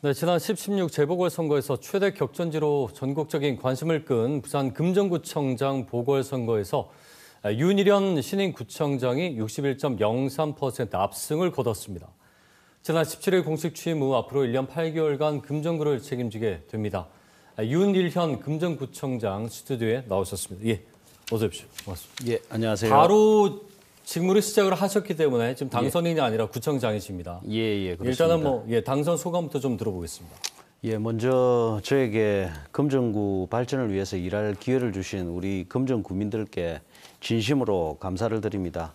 네, 지난 10, 16 재보궐선거에서 최대 격전지로 전국적인 관심을 끈 부산 금정구청장 보궐선거에서 윤일현 신인구청장이 61.03% 압승을 거뒀습니다. 지난 17일 공식 취임 후 앞으로 1년 8개월간 금정구를 책임지게 됩니다. 윤일현 금정구청장 스튜디오에 나오셨습니다. 예, 어서 오십시오. 고맙습니다. 예, 안녕하세요. 바로 직무를 시작을 하셨기 때문에 지금 예. 당선인이 예. 아니라 구청장이십니다. 예, 예, 그렇습니다. 일단은 뭐 예, 당선 소감부터 좀 들어보겠습니다. 예, 먼저 저에게 금정구 발전을 위해서 일할 기회를 주신 우리 금정구민들께 진심으로 감사를 드립니다.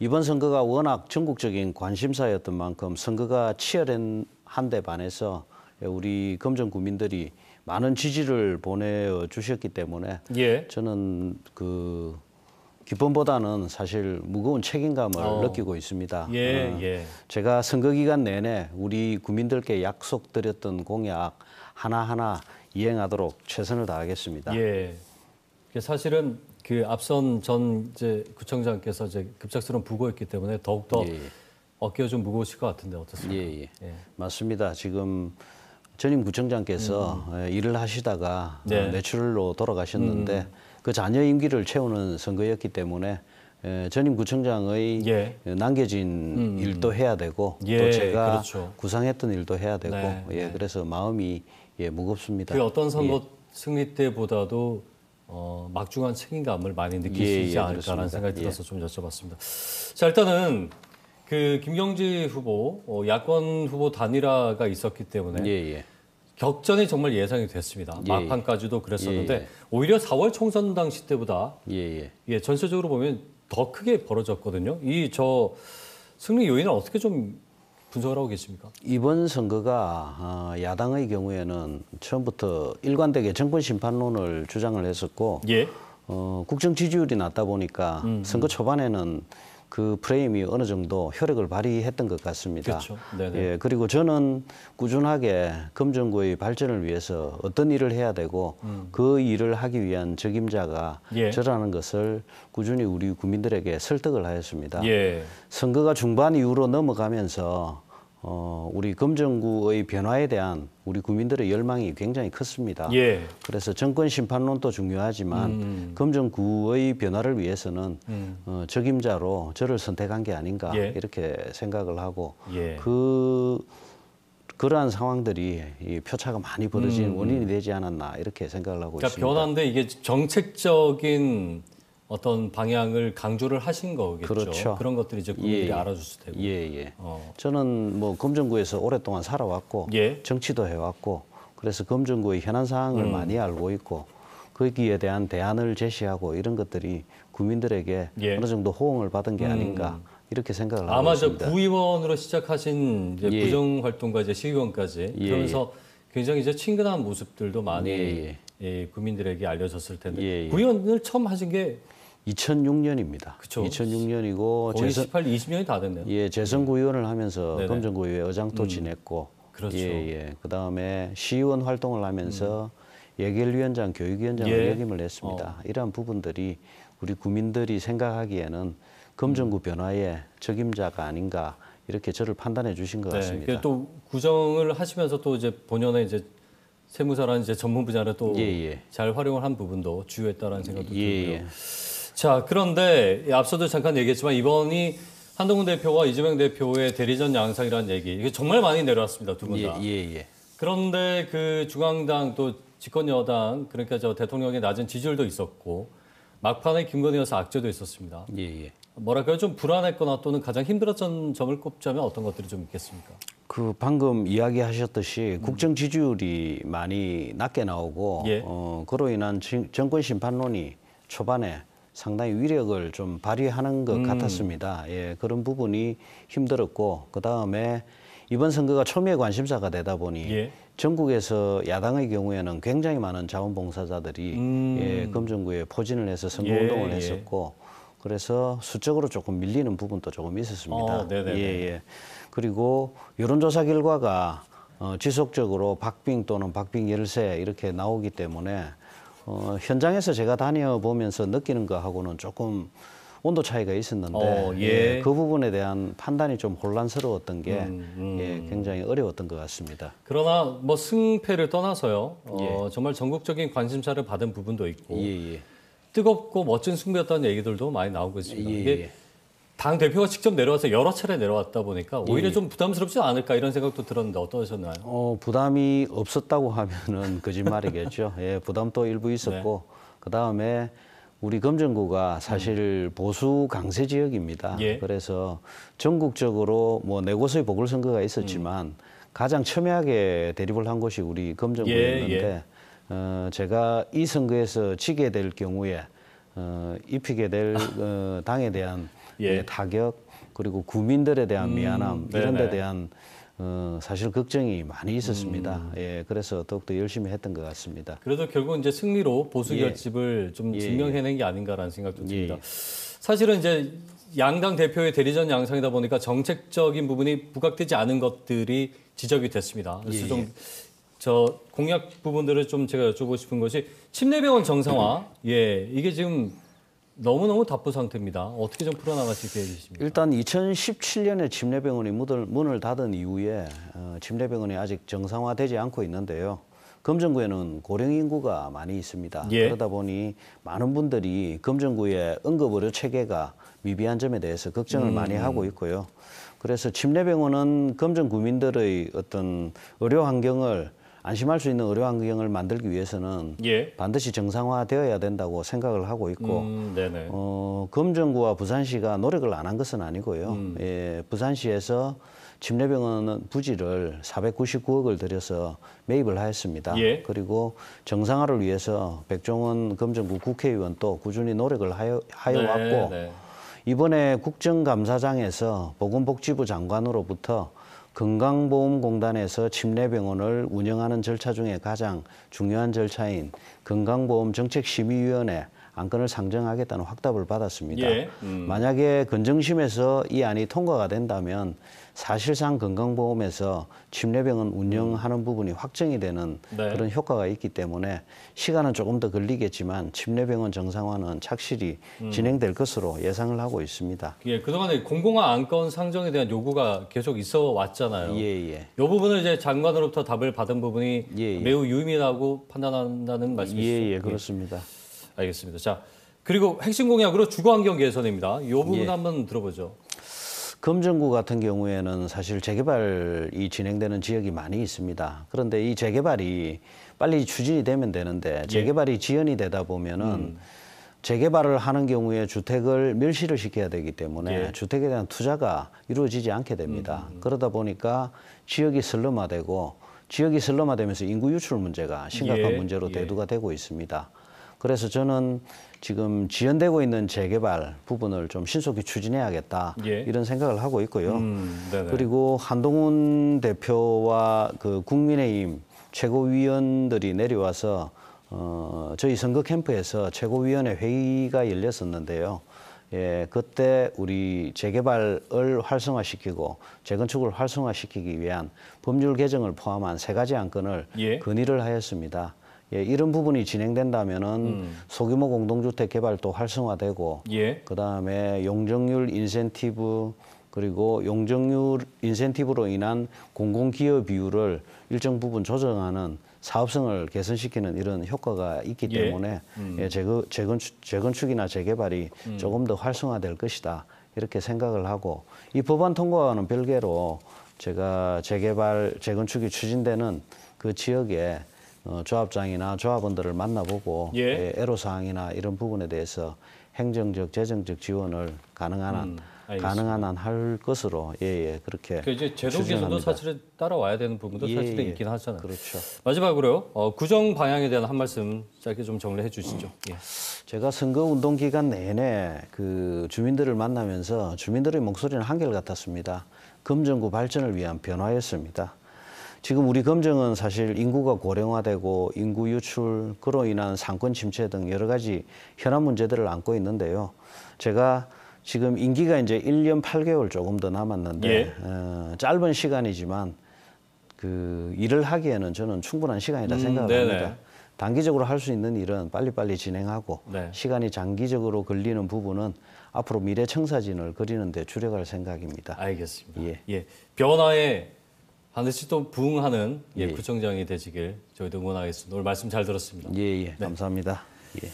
이번 선거가 워낙 전국적인 관심사였던 만큼 선거가 치열한 데 반해서 우리 금정구민들이 많은 지지를 보내주셨기 때문에 예. 저는 그 기쁨보다는 사실 무거운 책임감을 어. 느끼고 있습니다. 예, 어, 예. 제가 선거 기간 내내 우리 국민들께 약속드렸던 공약 하나하나 이행하도록 최선을 다하겠습니다. 예. 사실은 그 앞선 전 이제 구청장께서 이제 급작스러운 부고였기 때문에 더욱더 예, 예, 어깨가 좀 무거우실 것 같은데 어떻습니까? 예, 예. 예. 맞습니다. 지금 전임 구청장께서 음. 음. 예, 일을 하시다가 네. 뇌출로 어, 돌아가셨는데 음. 음. 그 자녀 임기를 채우는 선거였기 때문에 전임 구청장의 예. 남겨진 음, 음. 일도 해야 되고 예, 또 제가 그렇죠. 구상했던 일도 해야 되고 네, 예 네. 그래서 마음이 예 무겁습니다. 그 어떤 선거 예. 승리 때보다도 어, 막중한 책임감을 많이 느끼시지 예, 예, 않을까라는 생각이 예. 들어서 좀 여쭤봤습니다. 자 일단은 그 김경지 후보 어, 야권 후보 단일화가 있었기 때문에. 격전이 정말 예상이 됐습니다. 예. 막판까지도 그랬었는데 예. 예. 오히려 4월 총선 당시 때보다 예, 예. 예, 전체적으로 보면 더 크게 벌어졌거든요. 이 저 승리 요인을 어떻게 좀 분석을 하고 계십니까? 이번 선거가 아, 야당의 경우에는 처음부터 일관되게 정권 심판론을 주장을 했었고 예. 어, 국정 지지율이 낮다 보니까 음. 음. 선거 초반에는 그 프레임이 어느 정도 효력을 발휘했던 것 같습니다. 그렇죠. 예, 그리고 저는 꾸준하게 금정구의 발전을 위해서 어떤 일을 해야 되고 음. 그 일을 하기 위한 적임자가 예. 저라는 것을 꾸준히 우리 국민들에게 설득을 하였습니다. 예. 선거가 중반 이후로 넘어가면서 어, 우리 검정구의 변화에 대한 우리 국민들의 열망이 굉장히 컸습니다. 예. 그래서 정권 심판론도 중요하지만 음. 금정구의 변화를 위해서는 음. 어, 적임자로 저를 선택한 게 아닌가 예. 이렇게 생각을 하고 예. 그 그러한 상황들이 이 표차가 많이 벌어진 음. 음. 원인이 되지 않았나 이렇게 생각을 하고 그러니까 있습니다. 변화인데 이게 정책적인 어떤 방향을 강조를 하신 거겠죠. 그렇죠. 그런 것들이 이제 국민들이 예, 예. 알아줬을 테고. 예, 예. 어. 저는 뭐검정구에서 오랫동안 살아왔고 예. 정치도 해왔고 그래서 검정구의 현안 사항을 음. 많이 알고 있고 거기에 그 대한 대안을 제시하고 이런 것들이 국민들에게 예. 어느 정도 호응을 받은 게 음. 아닌가 음. 이렇게 생각을 하고 있습니다. 아마 저 구의원으로 시작하신 이제 예. 부정 활동과 이제 시의원까지 예, 그러면서 굉장히 이제 친근한 모습들도 많이 예, 국민들에게 알려졌을 텐데 구의원을 처음 하신 게 2006년입니다. 그쵸. 2006년이고 거의 재선, 18, 20년이 다 됐네요. 예, 재선구의원을 예. 하면서 네네. 금정구의회 의장도 음. 지냈고, 그렇죠. 예, 예. 그 다음에 시의원 활동을 하면서 음. 예결위원장, 교육위원장을 예. 역임을 했습니다. 어. 이러한 부분들이 우리 구민들이 생각하기에는 금정구 음. 변화의 책임자가 아닌가 이렇게 저를 판단해 주신 것 네, 같습니다. 또 구정을 하시면서 또 이제 본연의 이제 세무사라는 이제 전문 분야를 또잘 예, 예. 활용을 한 부분도 주요했다라는 생각도 예, 들고요. 예. 자, 그런데 앞서도 잠깐 얘기했지만 이번이 한동훈 대표와 이재명 대표의 대리전 양상이라는 얘기 이게 정말 많이 내려왔습니다 두분 예, 다. 예, 예, 예. 그런데 그 중앙당 또 집권 여당 그러니까 저 대통령의 낮은 지지율도 있었고 막판에 김건희 여사 악재도 있었습니다. 예, 예. 뭐랄까요 좀 불안했거나 또는 가장 힘들었던 점을 꼽자면 어떤 것들이 좀 있겠습니까? 그 방금 이야기하셨듯이 국정 지지율이 많이 낮게 나오고 예. 어, 그로 인한 정권 심판론이 초반에 상당히 위력을 좀 발휘하는 것 음. 같았습니다. 예, 그런 부분이 힘들었고 그 다음에 이번 선거가 초미의 관심사가 되다 보니 예. 전국에서 야당의 경우에는 굉장히 많은 자원봉사자들이 음. 예, 금정구에 포진을 해서 선거운동을 예, 예, 했었고 그래서 수적으로 조금 밀리는 부분도 조금 있었습니다. 어, 예, 예. 그리고 여론조사 결과가 어, 지속적으로 박빙 또는 박빙 열세 이렇게 나오기 때문에 어, 현장에서 제가 다녀보면서 느끼는 거하고는 조금 온도 차이가 있었는데 어, 예. 예, 그 부분에 대한 판단이 좀 혼란스러웠던 게 음, 음. 예, 굉장히 어려웠던 것 같습니다. 그러나 뭐 승패를 떠나서요, 어, 예. 정말 전국적인 관심사를 받은 부분도 있고 예, 예. 뜨겁고 멋진 승부였다는 얘기들도 많이 나오고 있습니다. 당 대표가 직접 내려와서 여러 차례 내려왔다 보니까 오히려 예. 좀 부담스럽지 않을까 이런 생각도 들었는데 어떠셨나요? 어, 부담이 없었다고 하면은 거짓말이겠죠. 예, 부담도 일부 있었고 네. 그 다음에 우리 검정구가 음. 사실 음. 보수 강세 지역입니다. 예. 그래서 전국적으로 뭐네 곳의 보궐선거가 있었지만 음. 가장 첨예하게 대립을 한 곳이 우리 검정구였는데 예, 예. 어, 제가 이 선거에서 지게 될 경우에 어, 입히게 될 어, 당에 대한 예. 예. 타격 그리고 국민들에 대한 음, 미안함 음, 이런 데 네. 대한 어, 사실 걱정이 많이 있었습니다. 음. 예, 그래서 더욱더 열심히 했던 것 같습니다. 그래도 결국 이제 승리로 보수 예. 결집을 예. 좀 증명해낸 게 아닌가라는 생각도 예. 듭니다. 사실은 이제 양당 대표의 대리전 양상이다 보니까 정책적인 부분이 부각되지 않은 것들이 지적이 됐습니다. 그래서 좀저 공약 부분들을 좀 제가 여쭤보고 싶은 것이 침내병원 정상화, 예, 이게 지금 너무너무 바쁜 상태입니다. 어떻게 좀 풀어나가실 계획이십니까? 일단 2017년에 집례병원이 문을 닫은 이후에 어, 례병원이 아직 정상화되지 않고 있는데요. 금정구에는 고령 인구가 많이 있습니다. 예. 그러다 보니 많은 분들이 금정구의 응급의료 체계가 미비한 점에 대해서 걱정을 음. 많이 하고 있고요. 그래서 침례병원은 금정 구민들의 어떤 의료 환경을 안심할 수 있는 의료 환경을 만들기 위해서는 예. 반드시 정상화되어야 된다고 생각을 하고 있고 음, 어, 금정구와 부산시가 노력을 안 한 것은 아니고요. 음. 예, 부산시에서 침례병원 부지를 499억을 들여서 매입을 하였습니다. 예. 그리고 정상화를 위해서 백종원 금정구 국회의원 도 꾸준히 노력을 하여, 하여 네, 왔고 네. 이번에 국정감사장에서 보건복지부 장관으로부터 건강보험공단에서 침례병원을 운영하는 절차 중에 가장 중요한 절차인 건강보험정책심의위원회 안건을 상정하겠다는 확답을 받았습니다. 예. 음. 만약에 건정심에서 이 안이 통과가 된다면 사실상 건강보험에서 침례병원 운영하는 음. 부분이 확정이 되는 네. 그런 효과가 있기 때문에 시간은 조금 더 걸리겠지만 침례병원 정상화는 착실히 음. 진행될 것으로 예상을 하고 있습니다. 예, 그동안에 공공화 안건 상정에 대한 요구가 계속 있어 왔잖아요. 예, 예. 이 부분을 이제 장관으로부터 답을 받은 부분이 예, 예. 매우 유의미하고 판단한다는 말씀이시죠? 예, 예, 예. 그렇습니다. 알겠습니다. 자, 그리고 핵심 공약으로 주거환경 개선입니다. 이 부분 예. 한번 들어보죠. 금정구 같은 경우에는 사실 재개발이 진행되는 지역이 많이 있습니다. 그런데 이 재개발이 빨리 추진이 되면 되는데 예. 재개발이 예. 지연이 되다 보면은 음. 재개발을 하는 경우에 주택을 멸실을 시켜야 되기 때문에 예. 주택에 대한 투자가 이루어지지 않게 됩니다. 음, 음. 그러다 보니까 지역이 슬럼화되고 지역이 슬럼화되면서 인구 유출 문제가 심각한 예. 문제로 예. 대두가 되고 있습니다. 그래서 저는 지금 지연되고 있는 재개발 부분을 좀 신속히 추진해야겠다 예. 이런 생각을 하고 있고요. 음, 그리고 한동훈 대표와 그 국민의힘 최고위원들이 내려와서 어, 저희 선거 캠프에서 최고위원회 회의가 열렸었는데요. 예, 그때 우리 재개발을 활성화시키고 재건축을 활성화시키기 위한 법률 개정을 포함한 세 가지 안건을 예. 건의를 하였습니다. 예, 이런 부분이 진행된다면은 음. 소규모 공동주택 개발도 활성화되고 예. 그다음에 용적률 인센티브 그리고 용적률 인센티브로 인한 공공기업 비율을 일정 부분 조정하는 사업성을 개선시키는 이런 효과가 있기 예. 때문에 음. 예, 재건, 재건축, 재건축이나 재개발이 음. 조금 더 활성화될 것이다 이렇게 생각을 하고 이 법안 통과와는 별개로 제가 재개발 재건축이 추진되는 그 지역에 어, 조합장이나 조합원들을 만나보고 예. 예. 애로사항이나 이런 부분에 대해서 행정적, 재정적 지원을 가능한 한 음. 가능한 한 할 것으로 예예 예, 그렇게. 그 이제 제도 개선도 사실 따라와야 되는 부분도 예, 사실은 예, 있긴 하잖아요. 그렇죠. 마지막으로 어, 구정 방향에 대한 한 말씀 짧게 좀 정리해 주시죠. 음. 예. 제가 선거 운동 기간 내내 그 주민들을 만나면서 주민들의 목소리는 한결 같았습니다. 금정구 발전을 위한 변화였습니다. 지금 우리 검정은 사실 인구가 고령화되고 인구 유출 그로 인한 상권 침체 등 여러 가지 현안 문제들을 안고 있는데요. 제가 지금 임기가 이제 1년 8개월 조금 더 남았는데 예. 어, 짧은 시간이지만 그 일을 하기에는 저는 충분한 시간이다 음, 생각합니다. 네 단기적으로 할 수 있는 일은 빨리빨리 진행하고 네. 시간이 장기적으로 걸리는 부분은 앞으로 미래 청사진을 그리는 데 주력할 생각입니다. 알겠습니다. 예. 예. 변화의 반드시 또 부응하는 예, 예, 구청장이 되시길 저희도 응원하겠습니다. 오늘 말씀 잘 들었습니다. 예, 예. 네. 감사합니다. 예.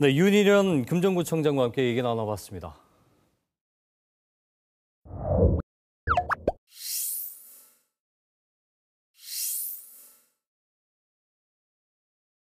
네, 윤일현 금정구청장과 함께 얘기 나눠봤습니다.